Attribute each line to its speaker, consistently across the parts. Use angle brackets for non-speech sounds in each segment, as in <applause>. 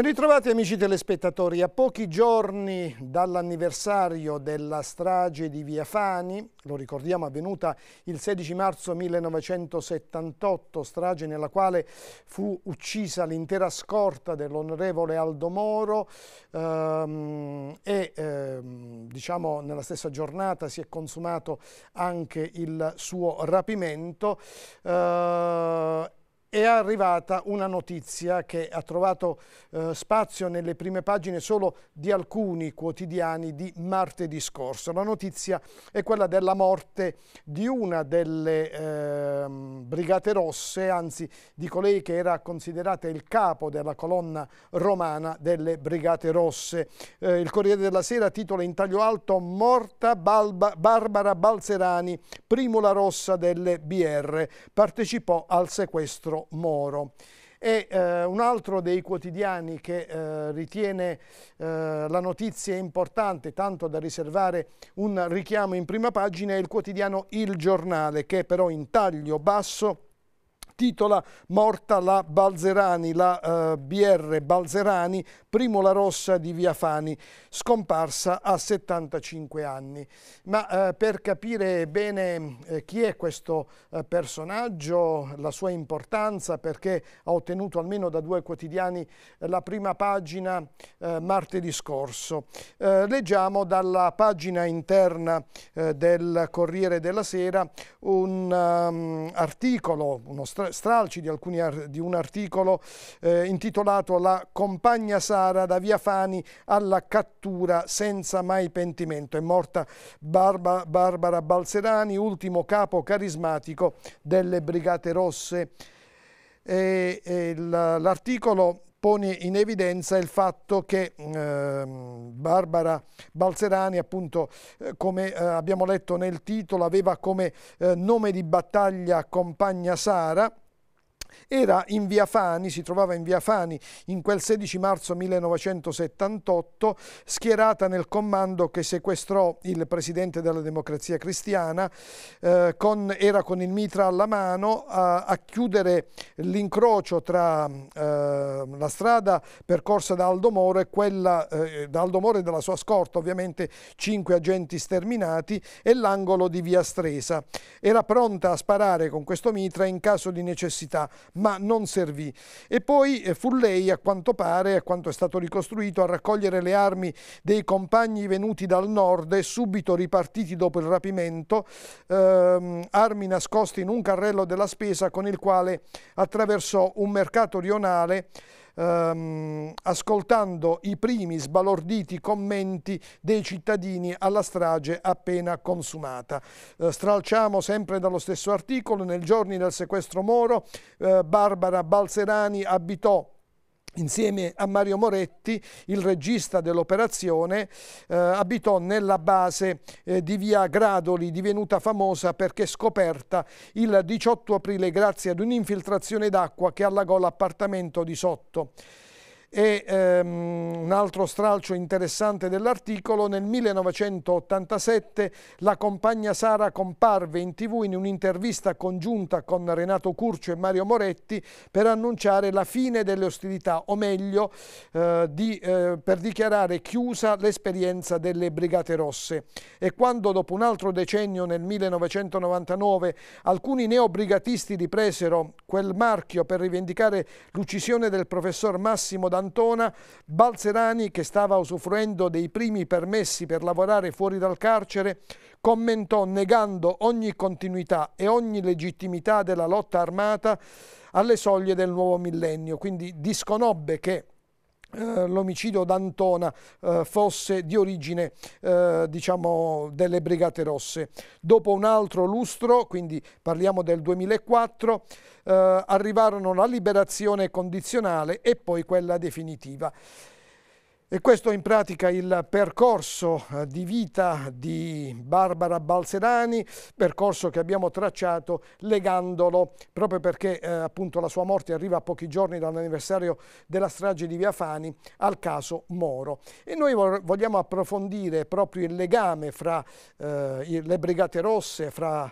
Speaker 1: Ben ritrovati amici telespettatori, a pochi giorni dall'anniversario della strage di Via Fani, lo ricordiamo avvenuta il 16 marzo 1978, strage nella quale fu uccisa l'intera scorta dell'onorevole Aldo Moro ehm, e ehm, diciamo nella stessa giornata si è consumato anche il suo rapimento eh, è arrivata una notizia che ha trovato eh, spazio nelle prime pagine solo di alcuni quotidiani di martedì scorso. La notizia è quella della morte di una delle eh, Brigate Rosse, anzi di colei che era considerata il capo della colonna romana delle Brigate Rosse. Eh, il Corriere della Sera titola in taglio alto Morta Balba Barbara Balzerani, primula rossa delle BR, partecipò al sequestro Pietro Moro. E eh, un altro dei quotidiani che eh, ritiene eh, la notizia importante, tanto da riservare un richiamo in prima pagina, è il quotidiano Il Giornale, che però in taglio basso titola Morta la Balzerani, la eh, BR Balzerani, primo la rossa di Via Fani, scomparsa a 75 anni. Ma eh, per capire bene eh, chi è questo eh, personaggio, la sua importanza, perché ha ottenuto almeno da due quotidiani eh, la prima pagina eh, martedì scorso, leggiamo dalla pagina interna del Corriere della Sera un um, articolo, uno stra stralci di, alcuni, di un articolo eh, intitolato La compagna Sara da Via Fani alla cattura senza mai pentimento. È morta Barba, Barbara Balserani, ultimo capo carismatico delle Brigate Rosse. E, l'articolo pone in evidenza il fatto che eh, Barbara Balzerani, appunto, eh, come eh, abbiamo letto nel titolo, aveva come eh, nome di battaglia compagna Sara, era in via Fani, si trovava in via Fani in quel 16 marzo 1978, schierata nel comando che sequestrò il presidente della democrazia cristiana, eh, con, era con il mitra alla mano a, a chiudere l'incrocio tra eh, la strada percorsa da Aldo Moro e quella eh, da Aldo Moro e dalla sua scorta, ovviamente cinque agenti sterminati, e l'angolo di via Stresa. Era pronta a sparare con questo mitra in caso di necessità ma non servì. E poi eh, fu lei, a quanto pare, a quanto è stato ricostruito, a raccogliere le armi dei compagni venuti dal nord e subito ripartiti dopo il rapimento, ehm, armi nascoste in un carrello della spesa con il quale attraversò un mercato rionale ehm, ascoltando i primi sbalorditi commenti dei cittadini alla strage appena consumata. Eh, stralciamo sempre dallo stesso articolo, nel giorni del sequestro Moro, eh, Barbara Balzerani abitò insieme a Mario Moretti, il regista dell'operazione, eh, abitò nella base eh, di via Gradoli, divenuta famosa perché scoperta il 18 aprile grazie ad un'infiltrazione d'acqua che allagò l'appartamento di sotto. E ehm, un altro stralcio interessante dell'articolo, nel 1987 la compagna Sara comparve in tv in un'intervista congiunta con Renato Curcio e Mario Moretti per annunciare la fine delle ostilità, o meglio eh, di, eh, per dichiarare chiusa l'esperienza delle Brigate Rosse. E quando dopo un altro decennio, nel 1999, alcuni neobrigatisti ripresero quel marchio per rivendicare l'uccisione del professor Massimo da D'Antona, Balzerani, che stava usufruendo dei primi permessi per lavorare fuori dal carcere, commentò negando ogni continuità e ogni legittimità della lotta armata alle soglie del nuovo millennio, quindi disconobbe che eh, l'omicidio d'Antona eh, fosse di origine eh, diciamo delle Brigate Rosse. Dopo un altro lustro, quindi parliamo del 2004, arrivarono la liberazione condizionale e poi quella definitiva. E questo in pratica il percorso eh, di vita di Barbara Balserani, percorso che abbiamo tracciato legandolo proprio perché eh, appunto la sua morte arriva a pochi giorni dall'anniversario della strage di Via Fani al caso Moro. E noi vogliamo approfondire proprio il legame fra eh, le Brigate Rosse, fra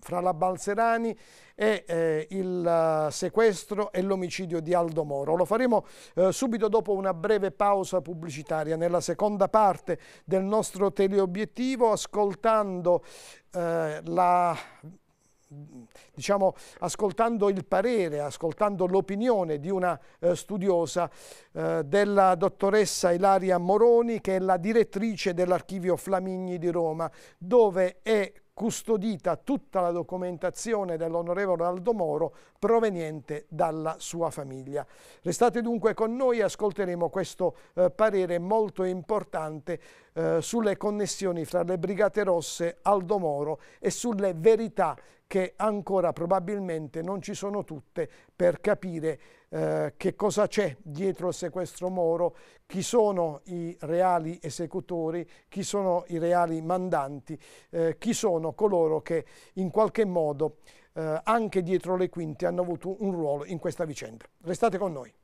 Speaker 1: fra la Balserani e eh, il eh, sequestro e l'omicidio di Aldo Moro. Lo faremo eh, subito dopo una breve pausa pubblicitaria nella seconda parte del nostro teleobiettivo ascoltando eh, la diciamo, ascoltando il parere, ascoltando l'opinione di una eh, studiosa eh, della dottoressa Ilaria Moroni, che è la direttrice dell'archivio Flamigni di Roma, dove è custodita tutta la documentazione dell'onorevole Aldo Moro proveniente dalla sua famiglia. Restate dunque con noi e ascolteremo questo eh, parere molto importante eh, sulle connessioni fra le Brigate Rosse, Aldo Moro e sulle verità che ancora probabilmente non ci sono tutte per capire eh, che cosa c'è dietro il sequestro Moro, chi sono i reali esecutori, chi sono i reali mandanti, eh, chi sono coloro che in qualche modo eh, anche dietro le quinte hanno avuto un ruolo in questa vicenda. Restate con noi.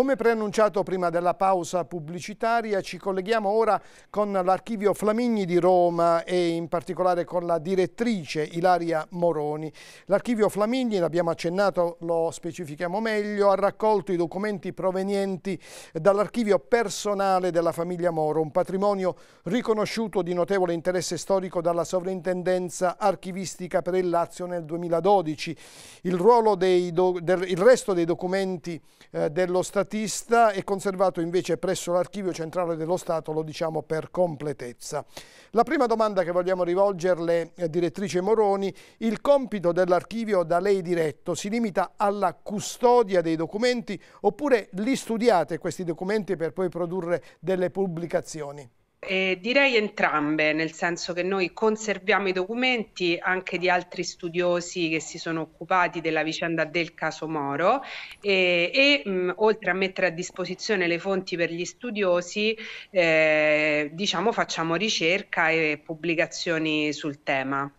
Speaker 1: Come preannunciato prima della pausa pubblicitaria, ci colleghiamo ora con l'archivio Flamigni di Roma e in particolare con la direttrice Ilaria Moroni. L'archivio Flamigni, l'abbiamo accennato, lo specifichiamo meglio, ha raccolto i documenti provenienti dall'archivio personale della famiglia Moro, un patrimonio riconosciuto di notevole interesse storico dalla sovrintendenza archivistica per il Lazio nel 2012. Il, dei, del, il resto dei documenti eh, dello Stato artista e conservato invece presso l'Archivio Centrale dello Stato, lo diciamo per completezza. La prima domanda che vogliamo rivolgerle, eh, direttrice Moroni, il compito dell'archivio da lei diretto si limita alla custodia dei documenti oppure li studiate questi documenti per poi produrre delle pubblicazioni?
Speaker 2: Eh, direi entrambe, nel senso che noi conserviamo i documenti anche di altri studiosi che si sono occupati della vicenda del caso Moro e, e mh, mm, oltre a mettere a disposizione le fonti per gli studiosi, eh, diciamo facciamo ricerca e pubblicazioni sul tema.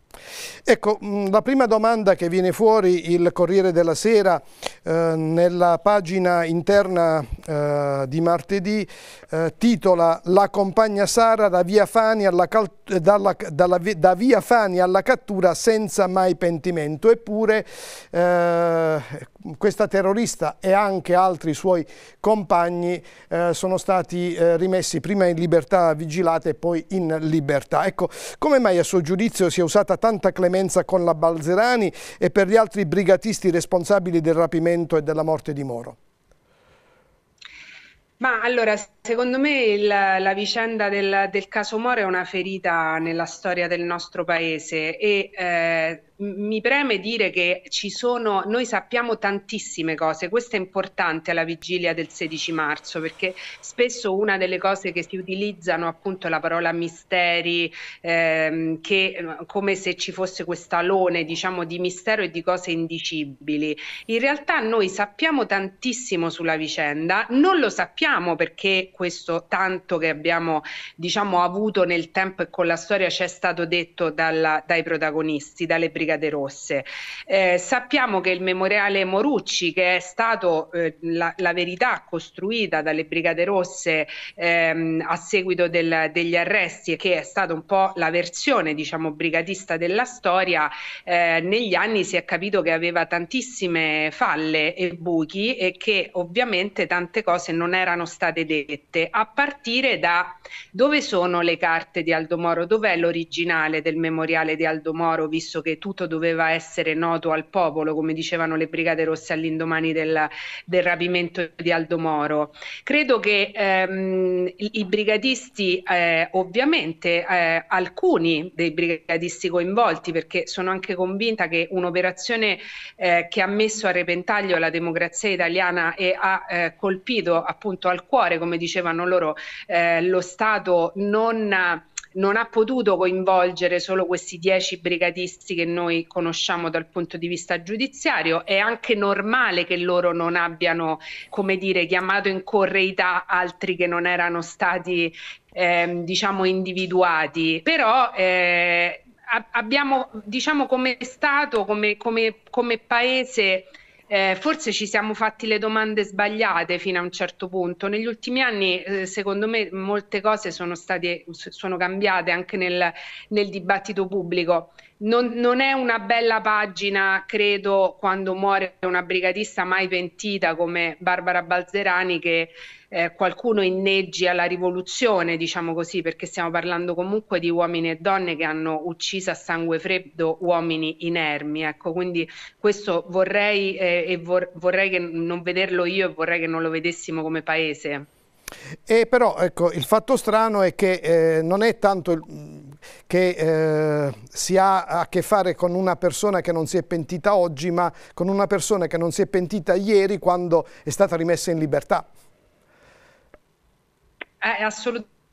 Speaker 1: Ecco, mm, la prima domanda che viene fuori il Corriere della Sera eh, nella pagina interna eh, di martedì eh, titola La compagna Sara da via, Fani alla dalla, dalla, da via Fani alla cattura senza mai pentimento. Eppure eh, questa terrorista e anche altri suoi compagni eh, sono stati eh, rimessi prima in libertà vigilata e poi in libertà. Ecco, come mai a suo giudizio si è usata tanta clemenza con la Balzerani e per gli altri brigatisti responsabili del rapimento e della morte di Moro?
Speaker 2: Ma allora, secondo me il, la vicenda del, del, caso Moro è una ferita nella storia del nostro paese e eh, mi preme dire che ci sono, noi sappiamo tantissime cose, questo è importante alla vigilia del 16 marzo perché spesso una delle cose che si utilizzano appunto la parola misteri, ehm, che eh, come se ci fosse questo alone diciamo di mistero e di cose indicibili. In realtà noi sappiamo tantissimo sulla vicenda, non lo sappiamo perché questo tanto che abbiamo diciamo avuto nel tempo e con la storia ci è stato detto dalla, dai protagonisti, dalle brigate Brigate Rosse. Eh, sappiamo che il memoriale Morucci, che è stato eh, la, la, verità costruita dalle Brigate Rosse ehm, a seguito del, degli arresti e che è stata un po' la versione diciamo brigatista della storia, eh, negli anni si è capito che aveva tantissime falle e buchi e che ovviamente tante cose non erano state dette, a partire da dove sono le carte di Aldo Moro, dov'è l'originale del memoriale di Aldo Moro, visto che tutto tutto doveva essere noto al popolo, come dicevano le Brigate Rosse all'indomani del, del rapimento di Aldo Moro. Credo che ehm, i, i brigadisti, eh, ovviamente eh, alcuni dei brigadisti coinvolti, perché sono anche convinta che un'operazione eh, che ha messo a repentaglio la democrazia italiana e ha eh, colpito appunto al cuore, come dicevano loro, eh, lo Stato non non ha potuto coinvolgere solo questi dieci brigadisti che noi conosciamo dal punto di vista giudiziario, è anche normale che loro non abbiano, come dire, chiamato in correità altri che non erano stati ehm, diciamo individuati, però eh, abbiamo diciamo come Stato, come, come, come Paese eh, forse ci siamo fatti le domande sbagliate fino a un certo punto. Negli ultimi anni, eh, secondo me, molte cose sono, state, sono cambiate anche nel, nel dibattito pubblico. Non, non, è una bella pagina, credo, quando muore una brigatista mai pentita come Barbara Balzerani che eh, qualcuno inneggi alla rivoluzione, diciamo così, perché stiamo parlando comunque di uomini e donne che hanno ucciso a sangue freddo uomini inermi. Ecco, quindi questo vorrei, eh, e vor vorrei che non vederlo io e vorrei che non lo vedessimo come paese.
Speaker 1: E eh, però ecco, il fatto strano è che eh, non è tanto il, che eh, si ha a che fare con una persona che non si è pentita oggi, ma con una persona che non si è pentita ieri quando è stata rimessa in libertà.
Speaker 2: É, é a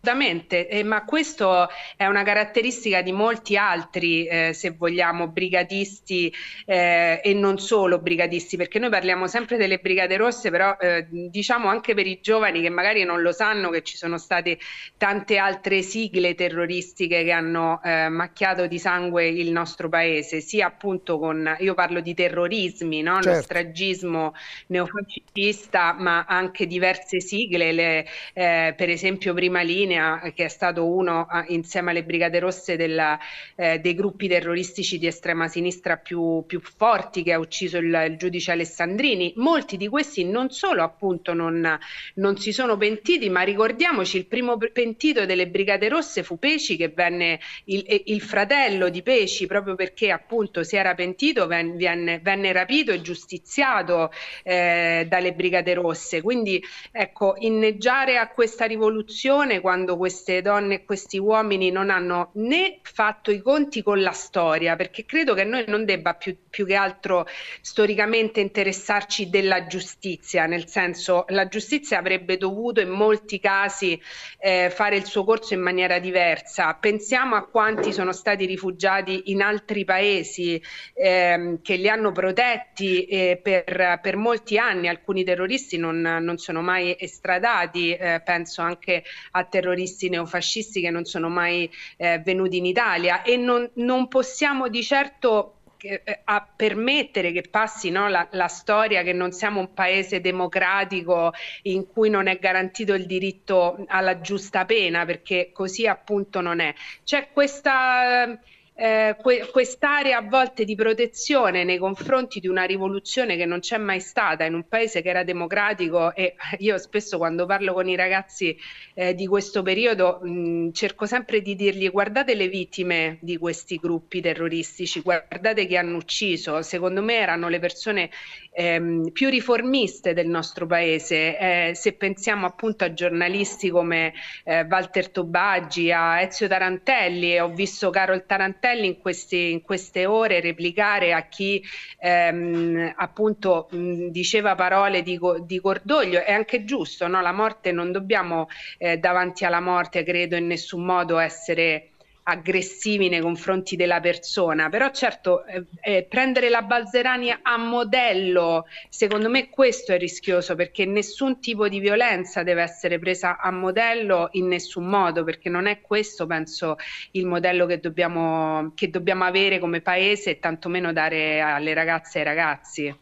Speaker 2: Assolutamente, eh, ma questo è una caratteristica di molti altri, eh, se vogliamo, brigadisti eh, e non solo brigadisti, perché noi parliamo sempre delle brigate rosse, però eh, diciamo anche per i giovani che magari non lo sanno che ci sono state tante altre sigle terroristiche che hanno eh, macchiato di sangue il nostro paese, sia appunto con, io parlo di terrorismi, no? certo. lo stragismo neofascista, ma anche diverse sigle, le, eh, per esempio prima lì linea eh, che è stato uno insieme alle Brigate Rosse della, eh, dei gruppi terroristici di estrema sinistra più, più forti che ha ucciso il, il, giudice Alessandrini. Molti di questi non solo appunto non, non si sono pentiti, ma ricordiamoci il primo pentito delle Brigate Rosse fu Peci che venne il, il fratello di Peci proprio perché appunto si era pentito, venne, venne rapito e giustiziato eh, dalle Brigate Rosse. Quindi ecco, inneggiare a questa rivoluzione quando quando queste donne e questi uomini non hanno né fatto i conti con la storia, perché credo che noi non debba più, più che altro storicamente interessarci della giustizia, nel senso la giustizia avrebbe dovuto in molti casi eh, fare il suo corso in maniera diversa. Pensiamo a quanti sono stati rifugiati in altri paesi ehm, che li hanno protetti eh, per, per, molti anni, alcuni terroristi non, non sono mai estradati, eh, penso anche a terroristi terroristi neofascisti che non sono mai eh, venuti in Italia e non, non possiamo di certo eh, eh, a permettere che passi no, la, la, storia che non siamo un paese democratico in cui non è garantito il diritto alla giusta pena, perché così appunto non è. C'è questa eh, que- quest'area a volte di protezione nei confronti di una rivoluzione che non c'è mai stata in un paese che era democratico e <laughs> io spesso quando parlo con i ragazzi eh, di questo periodo mh, mm, cerco sempre di dirgli guardate le vittime di questi gruppi terroristici, guardate chi hanno ucciso, secondo me erano le persone ehm, più riformiste del nostro paese, eh, se pensiamo appunto a giornalisti come eh, Walter Tobaggi, a Ezio Tarantelli, ho visto Carol Tarantelli, Bertelli in, questi, in queste ore replicare a chi ehm, appunto mh, diceva parole di, di, cordoglio è anche giusto, no? la morte non dobbiamo eh, davanti alla morte credo in nessun modo essere aggressivi nei confronti della persona, però certo eh, eh, prendere la Balzerani a modello, secondo me questo è rischioso perché nessun tipo di violenza deve essere presa a modello in nessun modo, perché non è questo penso il modello che dobbiamo, che dobbiamo avere come paese e tantomeno dare alle ragazze e ai ragazzi.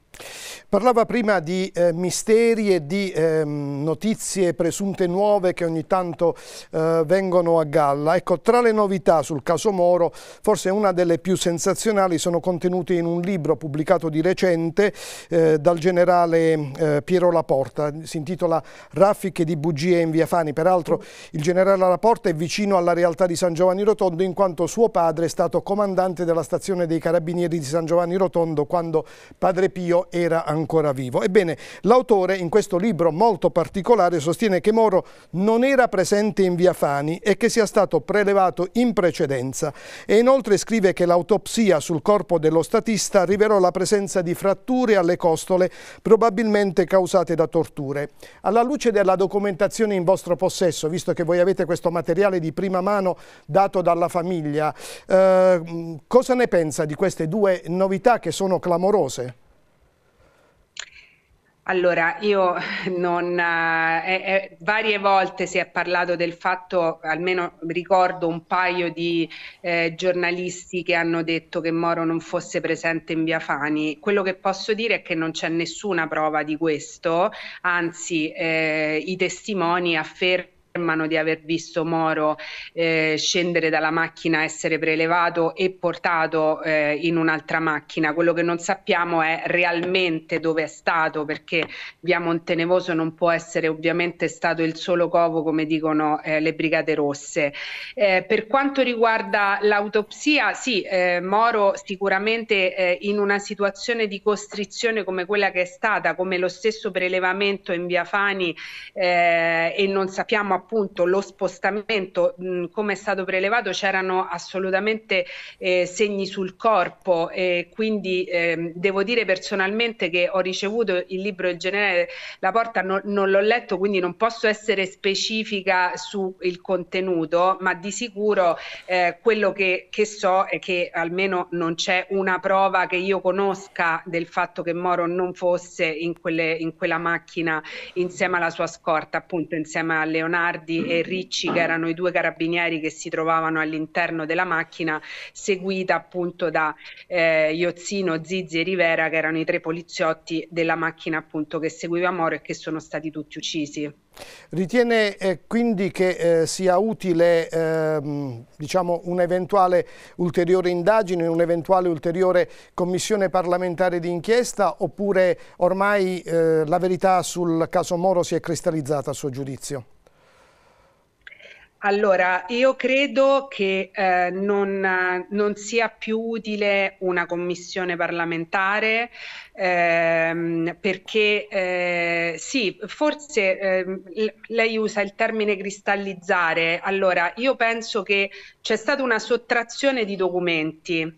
Speaker 1: Parlava prima di eh, misteri e di eh, notizie presunte nuove che ogni tanto eh, vengono a galla. Ecco, tra le novità sul caso Moro, forse una delle più sensazionali sono contenute in un libro pubblicato di recente eh, dal generale eh, Piero Laporta, si intitola Raffiche di bugie in via Fani. Peraltro il generale Laporta è vicino alla realtà di San Giovanni Rotondo in quanto suo padre è stato comandante della stazione dei Carabinieri di San Giovanni Rotondo quando padre Pio era ancora vivo. Ebbene, l'autore in questo libro molto particolare sostiene che Moro non era presente in via Fani e che sia stato prelevato in precedenza e inoltre scrive che l'autopsia sul corpo dello statista rivelò la presenza di fratture alle costole probabilmente causate da torture. Alla luce della documentazione in vostro possesso, visto che voi avete questo materiale di prima mano dato dalla famiglia, eh, cosa ne pensa di queste due novità che sono clamorose?
Speaker 2: Allora, io <laughs> non... Eh, eh, varie volte si è parlato del fatto, almeno ricordo un paio di eh, giornalisti che hanno detto che Moro non fosse presente in via Fani. Quello che posso dire è che non c'è nessuna prova di questo, anzi eh, i testimoni affermano affermano di aver visto Moro eh, scendere dalla macchina, essere prelevato e portato eh, in un'altra macchina. Quello che non sappiamo è realmente dove è stato, perché via Montenevoso non può essere ovviamente stato il solo covo, come dicono eh, le Brigate Rosse. Eh, per quanto riguarda l'autopsia, sì, eh, Moro sicuramente eh, in una situazione di costrizione come quella che è stata, come lo stesso prelevamento in via Fani, e non sappiamo appunto appunto lo spostamento, mh, come è stato prelevato, c'erano assolutamente eh, segni sul corpo e quindi eh, devo dire personalmente che ho ricevuto il libro del generale La Porta, no, non l'ho letto, quindi non posso essere specifica sul contenuto, ma di sicuro eh, quello che, che so è che almeno non c'è una prova che io conosca del fatto che Moro non fosse in, quelle, in quella macchina insieme alla sua scorta, appunto insieme a Leonardo Leonardi e Ricci, che erano i due carabinieri che si trovavano all'interno della macchina, seguita appunto da eh, Iozzino, Zizzi e Rivera, che erano i tre poliziotti della macchina appunto che seguiva Moro e che sono stati tutti uccisi.
Speaker 1: Ritiene eh, quindi che eh, sia utile ehm, diciamo, un'eventuale ulteriore indagine, un'eventuale ulteriore commissione parlamentare di inchiesta oppure ormai eh, la verità sul caso Moro si è cristallizzata a suo giudizio?
Speaker 2: Allora, io credo che eh, non, non, sia più utile una commissione parlamentare ehm, perché eh, sì, forse eh, lei usa il termine cristallizzare. Allora, io penso che c'è stata una sottrazione di documenti eh,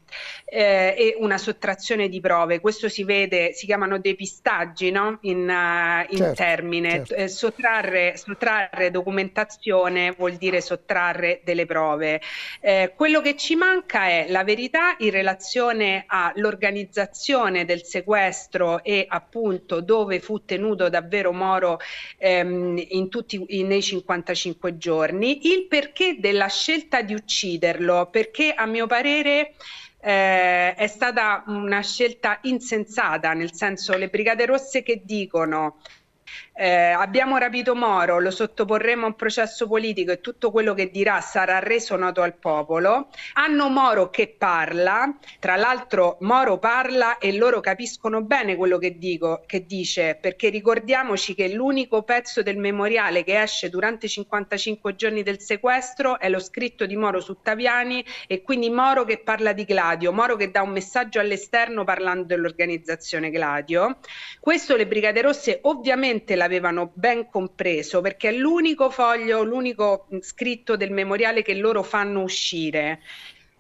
Speaker 2: e una sottrazione di prove. Questo si vede, si chiamano depistaggi no? in, uh, in certo, termine. Certo. Eh, sottrarre, sottrarre documentazione vuol dire dire sottrarre delle prove. Eh, quello che ci manca è la verità in relazione all'organizzazione del sequestro e appunto dove fu tenuto davvero Moro ehm, in tutti, in, nei 55 giorni, il perché della scelta di ucciderlo, perché a mio parere eh, è stata una scelta insensata, nel senso le Brigate Rosse che dicono eh, abbiamo rapito Moro, lo sottoporremo a un processo politico e tutto quello che dirà sarà reso noto al popolo. Hanno Moro che parla, tra l'altro Moro parla e loro capiscono bene quello che, dico, che dice, perché ricordiamoci che l'unico pezzo del memoriale che esce durante i 55 giorni del sequestro è lo scritto di Moro su Taviani e quindi Moro che parla di Gladio, Moro che dà un messaggio all'esterno parlando dell'organizzazione Gladio. Questo le Brigate Rosse ovviamente la l'avevano ben compreso perché è l'unico foglio, l'unico scritto del memoriale che loro fanno uscire.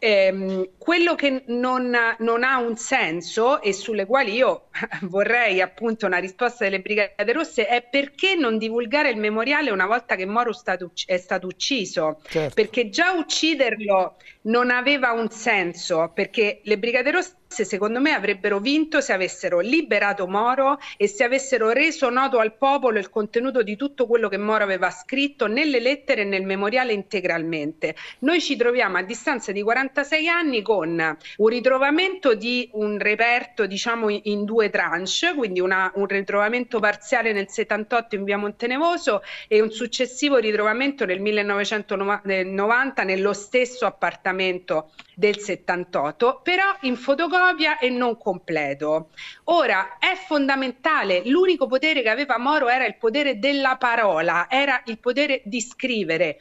Speaker 2: Eh, quello che non, non, ha un senso e sulle quali io <laughs> vorrei appunto una risposta delle Brigate Rosse è perché non divulgare il memoriale una volta che Moro stato, è stato ucciso, certo. perché già ucciderlo non aveva un senso, perché le Brigate Rosse secondo me avrebbero vinto se avessero liberato Moro e se avessero reso noto al popolo il contenuto di tutto quello che Moro aveva scritto nelle lettere e nel memoriale integralmente. Noi ci troviamo a distanza di 46 anni con un ritrovamento di un reperto diciamo in due tranche, quindi una, un ritrovamento parziale nel 78 in via Montenevoso e un successivo ritrovamento nel 1990 eh, nello stesso appartamento del 78, però in fotocopia copia e non completo. Ora è fondamentale, l'unico potere che aveva Moro era il potere della parola, era il potere di scrivere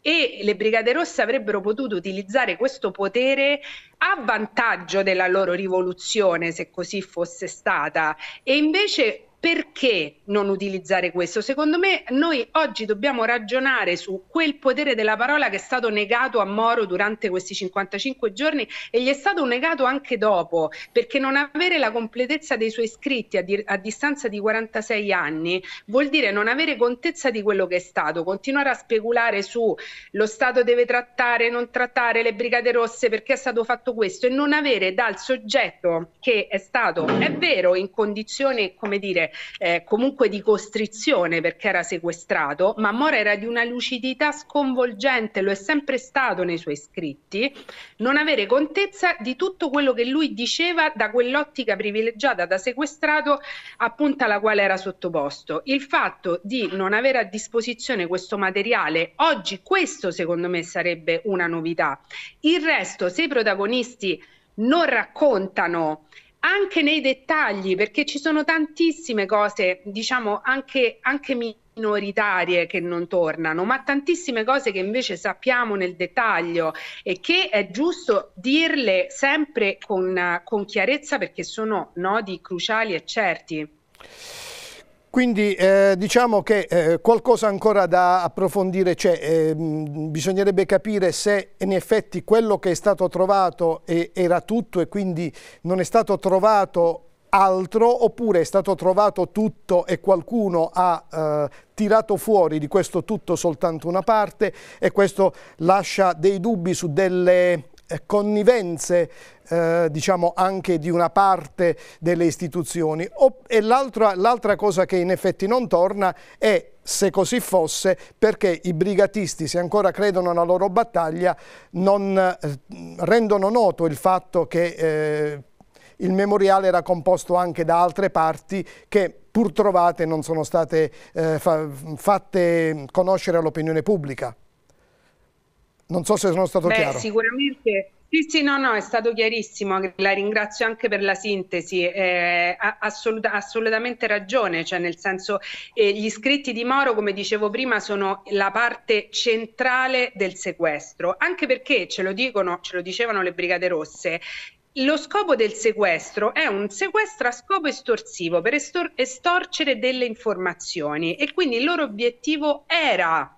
Speaker 2: e le Brigate Rosse avrebbero potuto utilizzare questo potere a vantaggio della loro rivoluzione, se così fosse stata. E invece perché non utilizzare questo? Secondo me noi oggi dobbiamo ragionare su quel potere della parola che è stato negato a Moro durante questi 55 giorni e gli è stato negato anche dopo, perché non avere la completezza dei suoi scritti a, di a distanza di 46 anni vuol dire non avere contezza di quello che è stato, continuare a speculare su lo Stato deve trattare, non trattare le brigate rosse perché è stato fatto questo e non avere dal soggetto che è stato, è vero, in condizioni, come dire, eh, comunque di costrizione perché era sequestrato, ma Mora era di una lucidità sconvolgente, lo è sempre stato nei suoi scritti, non avere contezza di tutto quello che lui diceva da quell'ottica privilegiata da sequestrato appunto alla quale era sottoposto. Il fatto di non avere a disposizione questo materiale oggi, questo secondo me sarebbe una novità. Il resto, se i protagonisti non raccontano anche nei dettagli, perché ci sono tantissime cose, diciamo anche, anche minoritarie che non tornano, ma tantissime cose che invece sappiamo nel dettaglio e che è giusto dirle sempre con, con chiarezza perché sono nodi cruciali e certi.
Speaker 1: Quindi eh, diciamo che eh, qualcosa ancora da approfondire c'è, eh, bisognerebbe capire se in effetti quello che è stato trovato è, era tutto e quindi non è stato trovato altro oppure è stato trovato tutto e qualcuno ha eh, tirato fuori di questo tutto soltanto una parte e questo lascia dei dubbi su delle eh, connivenze eh, diciamo anche di una parte delle istituzioni. O, e l'altra cosa che in effetti non torna è se così fosse, perché i brigatisti, se ancora credono alla loro battaglia, non eh, rendono noto il fatto che eh, il memoriale era composto anche da altre parti che pur trovate non sono state eh, fa fatte conoscere all'opinione pubblica. Non so se sono stato Beh, chiaro.
Speaker 2: Sicuramente sì, sì, no, no, è stato chiarissimo, la ringrazio anche per la sintesi, eh, ha assoluta, assolutamente ragione, cioè nel senso eh, gli scritti di Moro, come dicevo prima, sono la parte centrale del sequestro, anche perché ce lo dicono, ce lo dicevano le Brigate Rosse, lo scopo del sequestro è un sequestro a scopo estorsivo per estor- estorcere delle informazioni e quindi il loro obiettivo era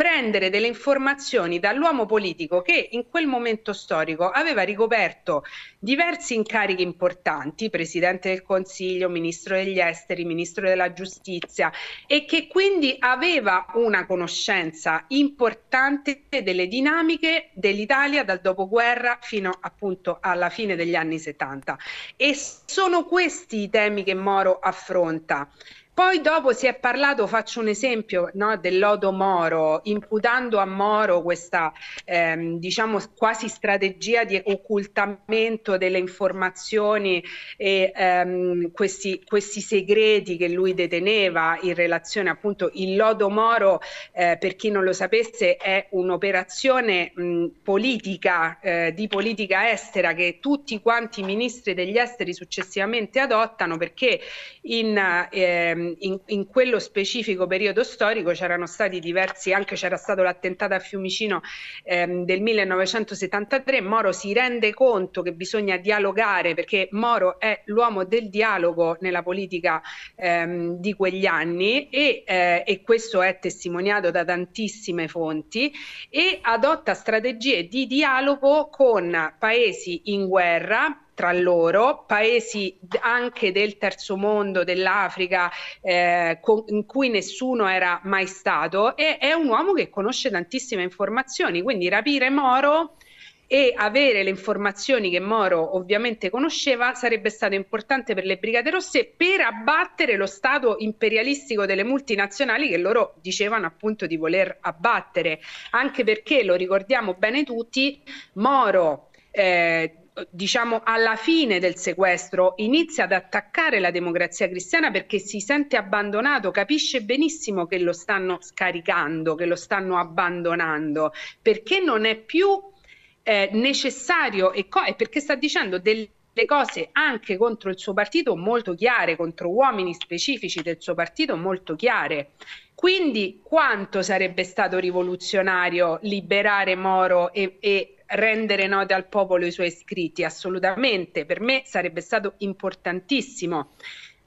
Speaker 2: prendere delle informazioni dall'uomo politico che in quel momento storico aveva ricoperto diversi incarichi importanti, presidente del Consiglio, ministro degli esteri, ministro della giustizia e che quindi aveva una conoscenza importante delle dinamiche dell'Italia dal dopoguerra fino appunto alla fine degli anni 70. E sono questi i temi che Moro affronta. Poi dopo si è parlato, faccio un esempio, no, del lodo Moro, imputando a Moro questa ehm, diciamo quasi strategia di occultamento delle informazioni e ehm, questi, questi, segreti che lui deteneva in relazione appunto il lodo Moro, eh, per chi non lo sapesse, è un'operazione mh, politica, eh, di politica estera che tutti quanti i ministri degli esteri successivamente adottano perché in... Ehm, in, in, quello specifico periodo storico c'erano stati diversi, anche c'era stato l'attentato a Fiumicino ehm, del 1973, Moro si rende conto che bisogna dialogare perché Moro è l'uomo del dialogo nella politica ehm, di quegli anni e, eh, e questo è testimoniato da tantissime fonti e adotta strategie di dialogo con paesi in guerra tra loro, paesi anche del terzo mondo, dell'Africa, eh, con, in cui nessuno era mai stato, e è un uomo che conosce tantissime informazioni, quindi rapire Moro e avere le informazioni che Moro ovviamente conosceva sarebbe stato importante per le Brigate Rosse per abbattere lo stato imperialistico delle multinazionali che loro dicevano appunto di voler abbattere, anche perché lo ricordiamo bene tutti, Moro eh, diciamo alla fine del sequestro inizia ad attaccare la democrazia cristiana perché si sente abbandonato, capisce benissimo che lo stanno scaricando, che lo stanno abbandonando, perché non è più eh, necessario e, co- perché sta dicendo delle cose anche contro il suo partito molto chiare, contro uomini specifici del suo partito molto chiare. Quindi quanto sarebbe stato rivoluzionario liberare Moro e, e rendere note al popolo i suoi scritti, assolutamente, per me sarebbe stato importantissimo.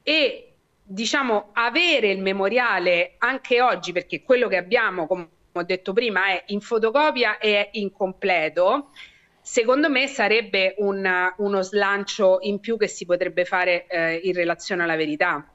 Speaker 2: E diciamo avere il memoriale anche oggi, perché quello che abbiamo, come ho detto prima, è in fotocopia e è incompleto, secondo me sarebbe un, uno slancio in più che si potrebbe fare eh, in relazione alla verità.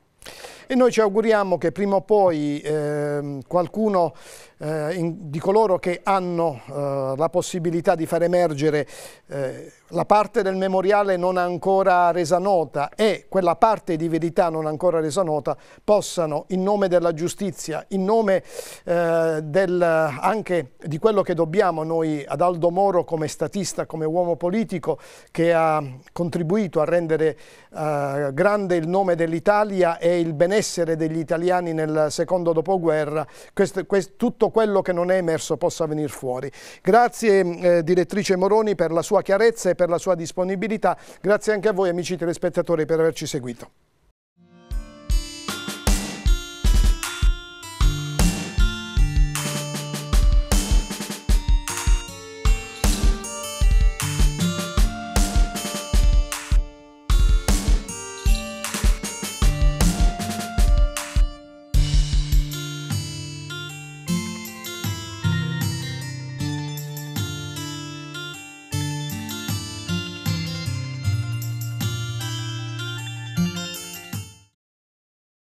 Speaker 1: E noi ci auguriamo che prima o poi eh, qualcuno eh, in, di coloro che hanno eh, la possibilità di far emergere eh, la parte del memoriale non ancora resa nota e quella parte di verità non ancora resa nota possano in nome della giustizia, in nome eh, del, anche di quello che dobbiamo noi ad Aldo Moro come statista, come uomo politico che ha contribuito a rendere eh, grande il nome dell'Italia e il benessere degli italiani nel secondo dopoguerra, questo, questo, tutto quello che non è emerso possa venire fuori. Grazie eh, direttrice Moroni per la sua chiarezza e per la sua disponibilità, grazie anche a voi amici telespettatori per averci seguito.